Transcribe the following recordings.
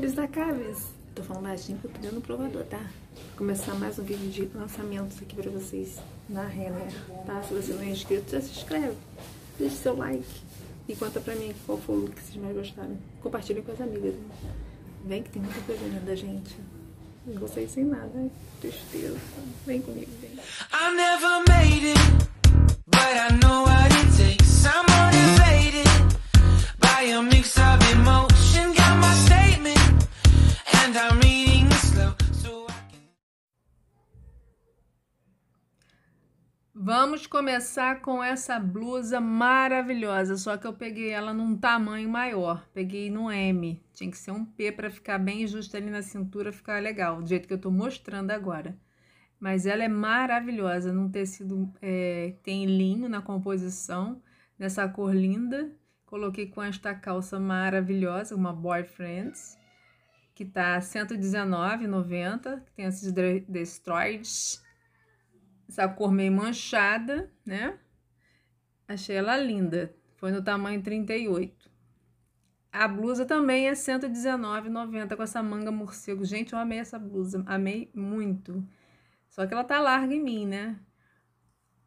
amores da Caves. Tô falando baixinho assim, porque eu tô dando provador, tá? Vou começar mais um vídeo de lançamentos aqui pra vocês na Renner, né? tá? Se você não é inscrito, já se inscreve, deixa seu like e conta pra mim qual foi o look que vocês mais gostaram. Compartilhem com as amigas, né? Vem que tem muita coisa linda, gente. Vocês sem nada, né? tristeza. Vem comigo, vem. I never made it. Vamos começar com essa blusa maravilhosa, só que eu peguei ela num tamanho maior, peguei no M. Tinha que ser um P para ficar bem justo ali na cintura, ficar legal, do jeito que eu estou mostrando agora. Mas ela é maravilhosa, num tecido é, tem linho na composição, nessa cor linda. Coloquei com esta calça maravilhosa, uma Boyfriends, que tá R$ 119,90, que tem esses destroyed essa cor meio manchada, né? Achei ela linda. Foi no tamanho 38. A blusa também é 119,90 com essa manga morcego. Gente, eu amei essa blusa, amei muito. Só que ela tá larga em mim, né?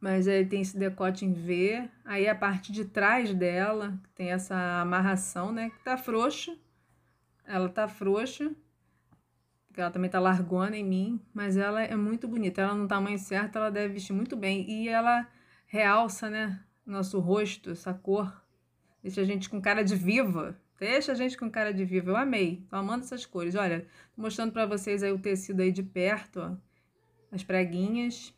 Mas aí tem esse decote em V, aí a parte de trás dela tem essa amarração, né, que tá frouxa. Ela tá frouxa ela também tá largona em mim, mas ela é muito bonita. Ela no tamanho certo, ela deve vestir muito bem. E ela realça, né, nosso rosto, essa cor. Deixa a gente com cara de viva. Deixa a gente com cara de viva. Eu amei. Tô amando essas cores. Olha, tô mostrando para vocês aí o tecido aí de perto, ó. As preguinhas.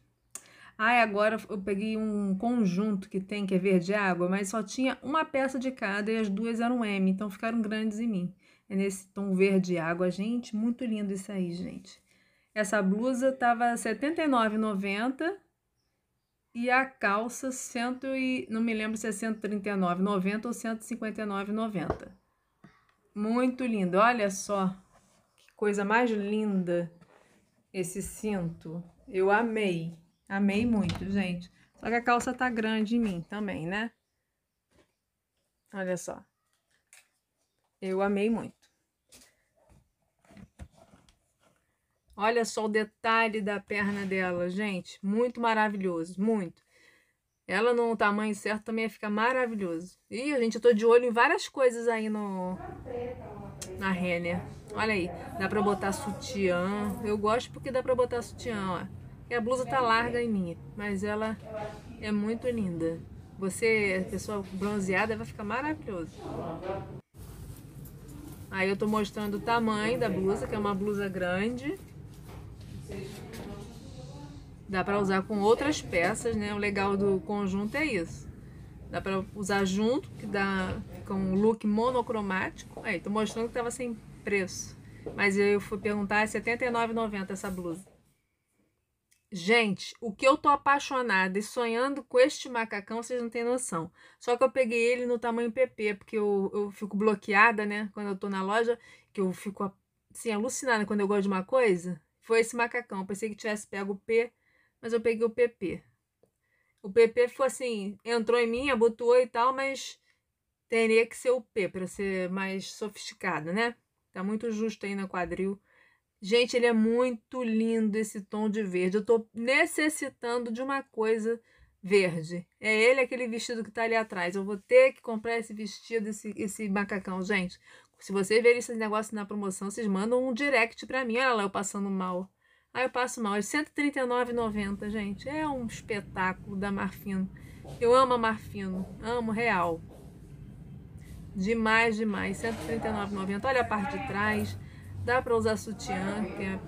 Ah, agora eu peguei um conjunto que tem, que é verde água, mas só tinha uma peça de cada e as duas eram M, então ficaram grandes em mim é nesse tom verde água. Gente, muito lindo isso aí, gente. Essa blusa tava R$ 79,90 e a calça 100 e não me lembro se é 139,90 ou 159,90. Muito lindo. Olha só que coisa mais linda esse cinto. Eu amei. Amei muito, gente. Só que a calça tá grande em mim também, né? Olha só. Eu amei muito. Olha só o detalhe da perna dela, gente. Muito maravilhoso, muito. Ela no tamanho certo também fica maravilhoso. E a gente, eu tô de olho em várias coisas aí no na Renner. Olha aí, dá pra botar sutiã. Eu gosto porque dá pra botar sutiã, ó. E a blusa tá larga em mim, mas ela é muito linda. Você, pessoa bronzeada, vai ficar maravilhoso. Aí eu tô mostrando o tamanho da blusa, que é uma blusa grande. Dá para usar com outras peças, né? O legal do conjunto é isso. Dá para usar junto, que dá com um look monocromático. Aí, tô mostrando que tava sem preço. Mas eu fui perguntar, é R$ 79,90 essa blusa. Gente, o que eu tô apaixonada e sonhando com este macacão, vocês não têm noção. Só que eu peguei ele no tamanho PP, porque eu, eu fico bloqueada, né? Quando eu tô na loja, que eu fico assim, alucinada quando eu gosto de uma coisa. Foi esse macacão. Eu pensei que tivesse pego o P, mas eu peguei o PP. O PP foi assim, entrou em mim, abotoou e tal, mas teria que ser o P para ser mais sofisticado, né? Tá muito justo aí na quadril. Gente, ele é muito lindo esse tom de verde. Eu tô necessitando de uma coisa verde. É ele aquele vestido que tá ali atrás. Eu vou ter que comprar esse vestido, esse, esse macacão, gente. Se você ver esse negócio na promoção, vocês mandam um direct para mim. Olha lá, eu passando mal. Aí ah, eu passo mal. É 139,90, gente. É um espetáculo da Marfino. Eu amo a Marfino. Amo real. Demais, demais. 139,90. Olha a parte de trás. Dá para usar sutiã. É...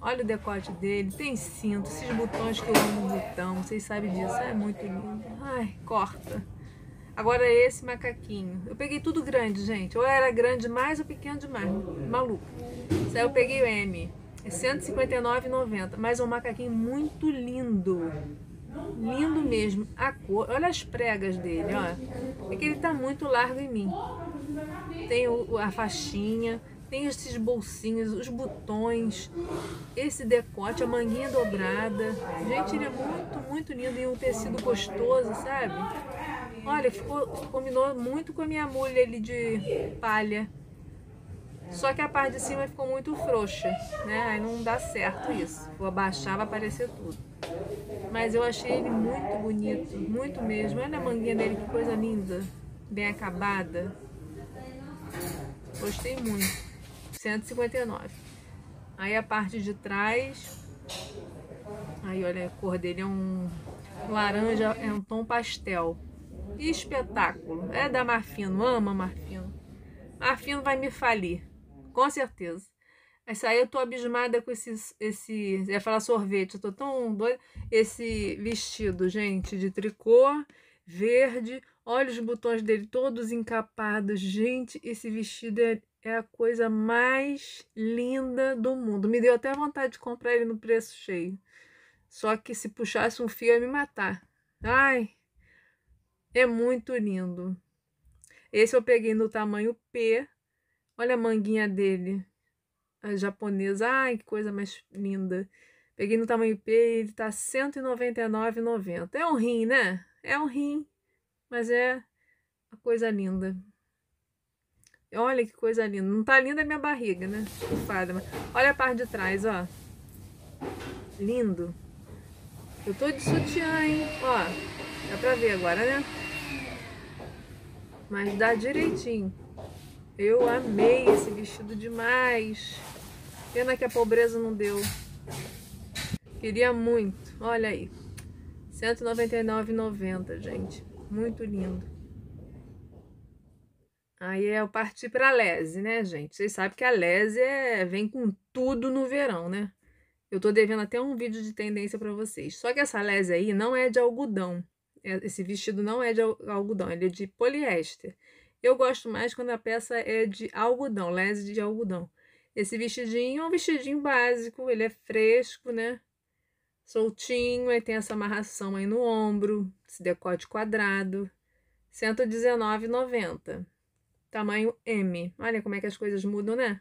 Olha o decote dele. Tem cinto. Esses botões que eu amo botão. Vocês sabem disso. É muito lindo. Ai, corta. Agora é esse macaquinho. Eu peguei tudo grande, gente. Ou era grande demais ou pequeno demais. Maluco. Isso aí eu peguei o M. É 159,90. Mas é um macaquinho muito lindo. Lindo mesmo. A cor. Olha as pregas dele, ó. É que ele tá muito largo em mim. Tem o, a faixinha. Tem esses bolsinhos, os botões, esse decote, a manguinha dobrada. Gente, ele é muito, muito lindo e um tecido gostoso, sabe? Olha, ficou, combinou muito com a minha mulher ali de palha. Só que a parte de cima ficou muito frouxa, né? Aí não dá certo isso. Vou abaixar, vai aparecer tudo. Mas eu achei ele muito bonito, muito mesmo. Olha a manguinha dele, que coisa linda, bem acabada. Gostei muito. 159. Aí a parte de trás, aí olha a cor dele é um laranja, é um tom pastel. Que espetáculo. É da Marfino, ama Marfino. Marfino vai me falir, com certeza. Mas aí eu tô abismada com esses, esse. Eu ia falar sorvete, eu tô tão doida. Esse vestido, gente, de tricô verde. Olha os botões dele todos encapados. Gente, esse vestido é, é a coisa mais linda do mundo. Me deu até vontade de comprar ele no preço cheio. Só que se puxasse um fio ia me matar. Ai, é muito lindo. Esse eu peguei no tamanho P. Olha a manguinha dele. A japonesa. Ai, que coisa mais linda. Peguei no tamanho P e ele tá R$ 199,90. É um rim, né? É um rim. Mas é uma coisa linda. Olha que coisa linda. Não tá linda a minha barriga, né? Estufada. Mas... Olha a parte de trás, ó. Lindo. Eu tô de sutiã, hein? Ó. Dá pra ver agora, né? Mas dá direitinho. Eu amei esse vestido demais. Pena que a pobreza não deu. Queria muito. Olha aí. R$ 199,90, gente. Muito lindo. Aí é, eu parti pra Lese, né, gente? Vocês sabem que a Lese é... vem com tudo no verão, né? Eu tô devendo até um vídeo de tendência para vocês. Só que essa Lese aí não é de algodão. É, esse vestido não é de algodão, ele é de poliéster. Eu gosto mais quando a peça é de algodão, lese de algodão. Esse vestidinho é um vestidinho básico, ele é fresco, né? Soltinho, aí tem essa amarração aí no ombro, esse decote quadrado. R$ 119,90. Tamanho M. Olha como é que as coisas mudam, né?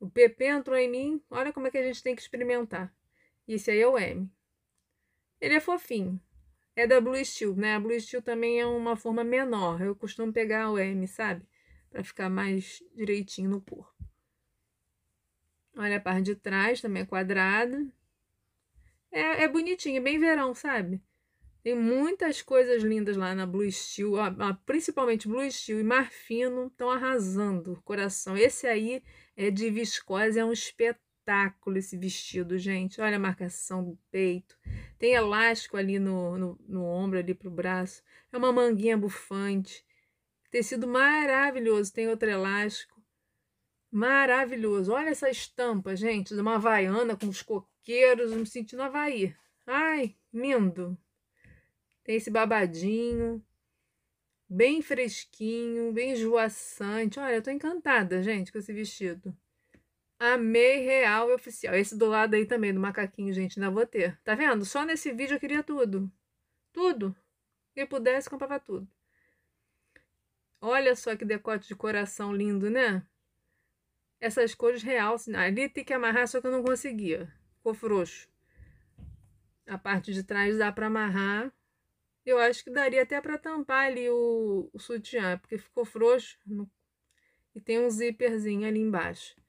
O PP entrou em mim, olha como é que a gente tem que experimentar. Esse aí é o M. Ele é fofinho é da Blue Steel, né? A Blue Steel também é uma forma menor. Eu costumo pegar o M, sabe? Para ficar mais direitinho no corpo. Olha a parte de trás, também é quadrada. É, é bonitinho, é bem verão, sabe? Tem muitas coisas lindas lá na Blue Steel, principalmente Blue Steel e Marfino estão arrasando o coração. Esse aí é de viscose, é um espetáculo espetáculo esse vestido, gente. Olha a marcação do peito. Tem elástico ali no, no, no ombro, ali pro braço. É uma manguinha bufante. Tecido maravilhoso. Tem outro elástico. Maravilhoso. Olha essa estampa, gente, de uma havaiana com os coqueiros. Me sentindo Havaí. Ai, lindo. Tem esse babadinho bem fresquinho, bem esvoaçante. Olha, eu tô encantada, gente, com esse vestido. Amei real e oficial. Esse do lado aí também, do macaquinho, gente, ainda vou ter. Tá vendo? Só nesse vídeo eu queria tudo. Tudo. Quem pudesse, comprava tudo. Olha só que decote de coração lindo, né? Essas cores real. Assim, ali tem que amarrar, só que eu não conseguia. Ficou frouxo. A parte de trás dá para amarrar. Eu acho que daria até para tampar ali o, o sutiã, porque ficou frouxo. E tem um zíperzinho ali embaixo.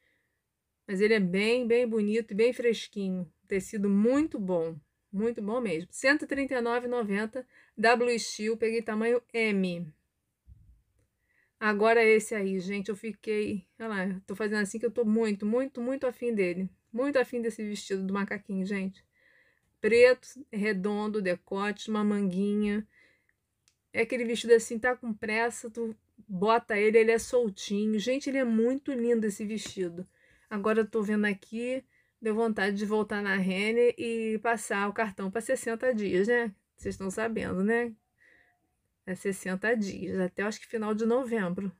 Mas ele é bem, bem bonito e bem fresquinho. Tecido muito bom. Muito bom mesmo. R$ 139,90. W Steel. Peguei tamanho M. Agora é esse aí, gente. Eu fiquei... Olha lá. Tô fazendo assim que eu tô muito, muito, muito afim dele. Muito afim desse vestido do macaquinho, gente. Preto, redondo, decote, uma manguinha. É aquele vestido assim, tá com pressa, tu bota ele, ele é soltinho. Gente, ele é muito lindo esse vestido. Agora eu tô vendo aqui, deu vontade de voltar na Renner e passar o cartão para 60 dias, né? Vocês estão sabendo, né? É 60 dias, até acho que final de novembro.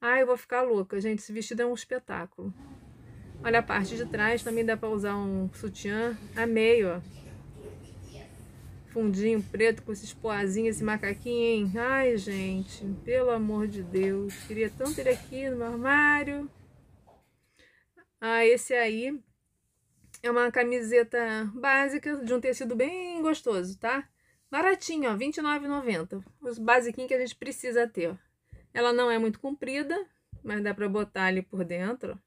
Ai, eu vou ficar louca, gente. Esse vestido é um espetáculo. Olha a parte de trás, também dá para usar um sutiã. Amei, ó. Fundinho preto com esses poazinhos, esse macaquinho, hein? Ai, gente, pelo amor de Deus. Queria tanto ele aqui no meu armário. Ah, esse aí é uma camiseta básica de um tecido bem gostoso, tá? Baratinho, ó, R$29,90. Os basiquinhos que a gente precisa ter, ó. Ela não é muito comprida, mas dá pra botar ali por dentro.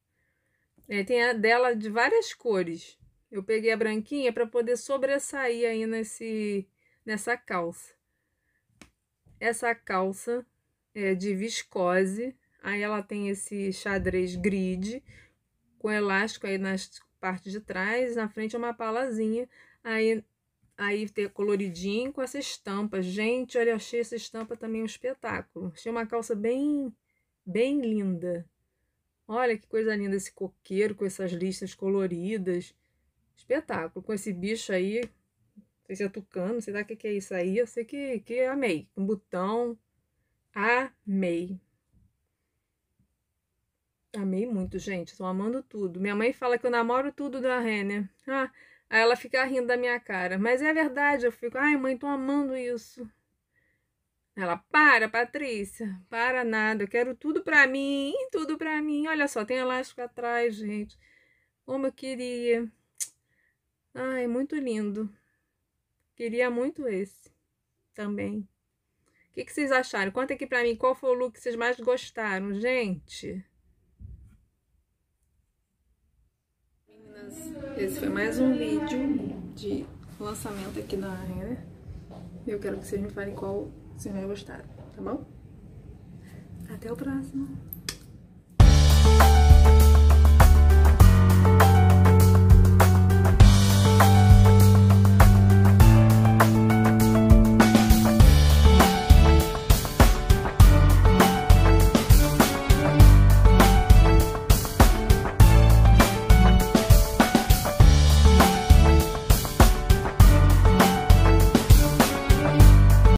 É, tem a dela de várias cores. Eu peguei a branquinha pra poder sobressair aí nesse, nessa calça. Essa calça é de viscose. Aí ela tem esse xadrez grid com elástico aí nas partes de trás, na frente é uma palazinha, aí aí ter coloridinho com essa estampa. Gente, olha, eu achei essa estampa também um espetáculo. Achei uma calça bem bem linda. Olha que coisa linda esse coqueiro com essas listas coloridas. Espetáculo. Com esse bicho aí, não sei se é tucano, sei lá o que, que é isso aí. Eu sei que, que amei. Um botão. Amei. Amei muito, gente. Tô amando tudo. Minha mãe fala que eu namoro tudo da Renner. Ah, aí ela fica rindo da minha cara. Mas é verdade, eu fico, ai, mãe, tô amando isso. Ela, para, Patrícia, para nada, eu quero tudo pra mim, tudo pra mim. Olha só, tem elástico atrás, gente. Como eu queria. Ai, muito lindo. Queria muito esse também. O que, que vocês acharam? Conta aqui pra mim qual foi o look que vocês mais gostaram, gente. meninas, esse foi mais um vídeo de lançamento aqui da Renner. Eu quero que vocês me falem qual vocês mais gostar tá bom? Até o próximo!